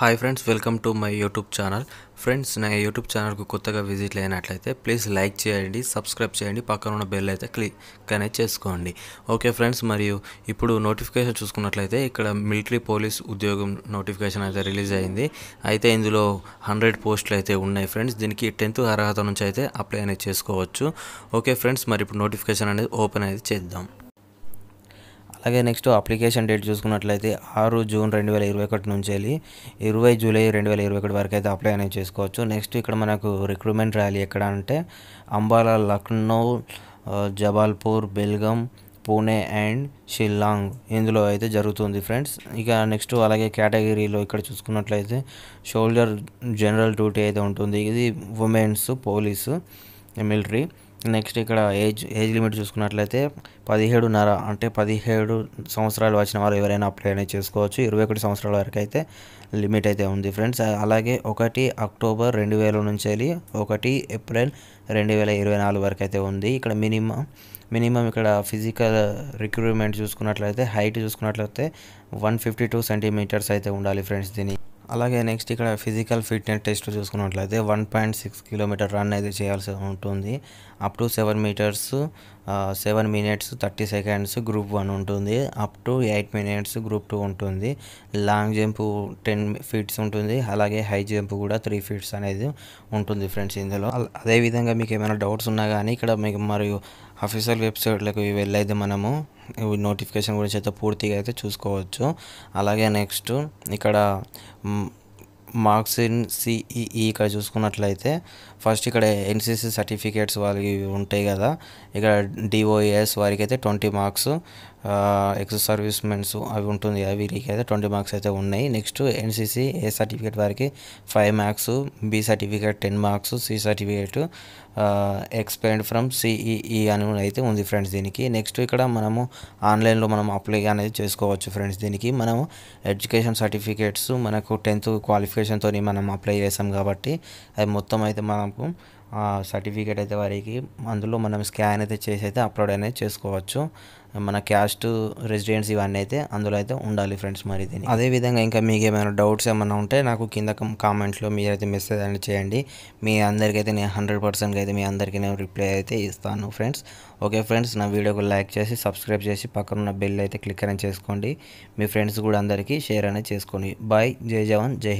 hi friends welcome to my YouTube channel friends నా YouTube ఛానల్కు కొత్తగా విజిట్ అయినట్లయితే ప్లీజ్ లైక్ చేయండి సబ్స్క్రైబ్ చేయండి పక్కన ఉన్న బెల్ అయితే క్లిక్ కనెక్ట్ చేసుకోండి ఓకే ఫ్రెండ్స్ మరియు ఇప్పుడు నోటిఫికేషన్ చూసుకున్నట్లయితే ఇక్కడ మిలిటరీ పోలీస్ ఉద్యోగం నోటిఫికేషన్ అయితే రిలీజ్ అయింది అయితే ఇందులో హండ్రెడ్ పోస్టులు అయితే ఉన్నాయి ఫ్రెండ్స్ దీనికి టెన్త్ అర్హత నుంచి అయితే అప్లై అనేది చేసుకోవచ్చు ఓకే ఫ్రెండ్స్ మరి ఇప్పుడు నోటిఫికేషన్ అనేది ఓపెన్ అయితే చేద్దాం అలాగే నెక్స్ట్ అప్లికేషన్ డేట్ చూసుకున్నట్లయితే ఆరు జూన్ రెండు వేల ఇరవై ఒకటి నుంచి వెళ్ళి ఇరవై జూలై రెండు వేల ఇరవై ఒకటి వరకు అయితే అప్లై అనేది చేసుకోవచ్చు నెక్స్ట్ ఇక్కడ మనకు రిక్రూట్మెంట్ ర్యాలీ ఎక్కడ అంటే అంబాలా లక్నో జబాల్పూర్ బెల్గం పూణే అండ్ షిల్లాంగ్ ఇందులో అయితే జరుగుతుంది ఫ్రెండ్స్ ఇక నెక్స్ట్ అలాగే కేటగిరీలో ఇక్కడ చూసుకున్నట్లయితే షోల్డర్ జనరల్ డ్యూటీ అయితే ఉంటుంది ఇది ఉమెన్స్ పోలీసు మిలిటరీ నెక్స్ట్ ఇక్కడ ఏజ్ ఏజ్ లిమిట్ చూసుకున్నట్లయితే పదిహేడున్నర అంటే పదిహేడు సంవత్సరాలు వచ్చిన వారు ఎవరైనా అప్లై అనేది చేసుకోవచ్చు ఇరవై ఒకటి సంవత్సరాల వరకు అయితే లిమిట్ అయితే ఉంది ఫ్రెండ్స్ అలాగే ఒకటి అక్టోబర్ రెండు వేల నుంచి వెళ్ళి ఒకటి ఏప్రిల్ రెండు వేల ఇరవై నాలుగు వరకు అయితే ఉంది ఇక్కడ మినిమం మినిమం ఇక్కడ ఫిజికల్ రిక్రూట్మెంట్ చూసుకున్నట్లయితే హైట్ చూసుకున్నట్లయితే వన్ ఫిఫ్టీ టూ సెంటీమీటర్స్ అయితే ఉండాలి ఫ్రెండ్స్ దీని అలాగే నెక్స్ట్ ఇక్కడ ఫిజికల్ ఫిట్నెస్ టెస్ట్ చూసుకున్నట్లయితే one point six kilometre run అయితే చేయాల్సి ఉంటుంది up to seven metres seven minutes thirty seconds group one ఉంటుంది up to eight minutes group two ఉంటుంది లాంగ్ జంప్ టెన్ ఫీట్స్ ఉంటుంది అలాగే హై జంప్ కూడా త్రీ ఫీట్స్ అనేది ఉంటుంది ఫ్రెండ్స్ ఇందులో అదేవిధంగా మీకు ఏమైనా డౌట్స్ ఉన్నా కానీ ఇక్కడ మీకు మరియు అఫీషియల్ వెబ్సైట్లకు వెళ్ళైతే మనము నోటిఫికేషన్ గురించి అయితే పూర్తిగా అయితే చూసుకోవచ్చు అలాగే నెక్స్ట్ ఇక్కడ మార్క్స్ ఇన్ సిఈఈ ఇక్కడ చూసుకున్నట్లయితే ఫస్ట్ ఇక్కడ ఎన్సిసి సర్టిఫికేట్స్ వాళ్ళకి ఉంటాయి కదా ఇక్కడ డిఓఎస్ వారికి అయితే ట్వంటీ మార్క్స్ ఎక్స్ సర్వీస్మెంట్స్ అవి ఉంటుంది అవి వీరికి అయితే ట్వంటీ మార్క్స్ అయితే ఉన్నాయి నెక్స్ట్ ఎన్సీసీ ఏ సర్టిఫికేట్ వారికి five marks B certificate ten marks C certificate expend from CEE అని అయితే ఉంది ఫ్రెండ్స్ దీనికి నెక్స్ట్ ఇక్కడ మనము ఆన్లైన్లో మనం అప్లై అనేది చేసుకోవచ్చు ఫ్రెండ్స్ దీనికి మనము ఎడ్యుకేషన్ సర్టిఫికేట్స్ మనకు టెన్త్ క్వాలిఫికేషన్తో మనం అప్లై చేసాం కాబట్టి అవి మొత్తం అయితే మనకు సర్టిఫికేట్ అయితే వారికి అందులో మనం స్కాన్ అయితే చేసి అయితే అప్లోడ్ అనేది చేసుకోవచ్చు మన క్యాస్ట్ రెసిడెన్స్ ఇవన్నీ అయితే అందులో అయితే ఉండాలి ఫ్రెండ్స్ మరి దీన్ని అదేవిధంగా ఇంకా మీకు ఏమైనా డౌట్స్ ఏమైనా ఉంటే నాకు కింద కామెంట్లో మీరైతే మెసేజ్ అనేది చేయండి మీ అందరికైతే నేను హండ్రెడ్ పర్సెంట్గా అయితే మీ అందరికీ నేను రిప్లై అయితే ఇస్తాను ఫ్రెండ్స్ ఓకే ఫ్రెండ్స్ నా వీడియోకి లైక్ చేసి సబ్స్క్రైబ్ చేసి పక్కన ఉన్న బెల్ అయితే క్లిక్ అనేది చేసుకోండి మీ ఫ్రెండ్స్ కూడా అందరికీ షేర్ అనేది చేసుకోండి బాయ్ జై జవాన్ జై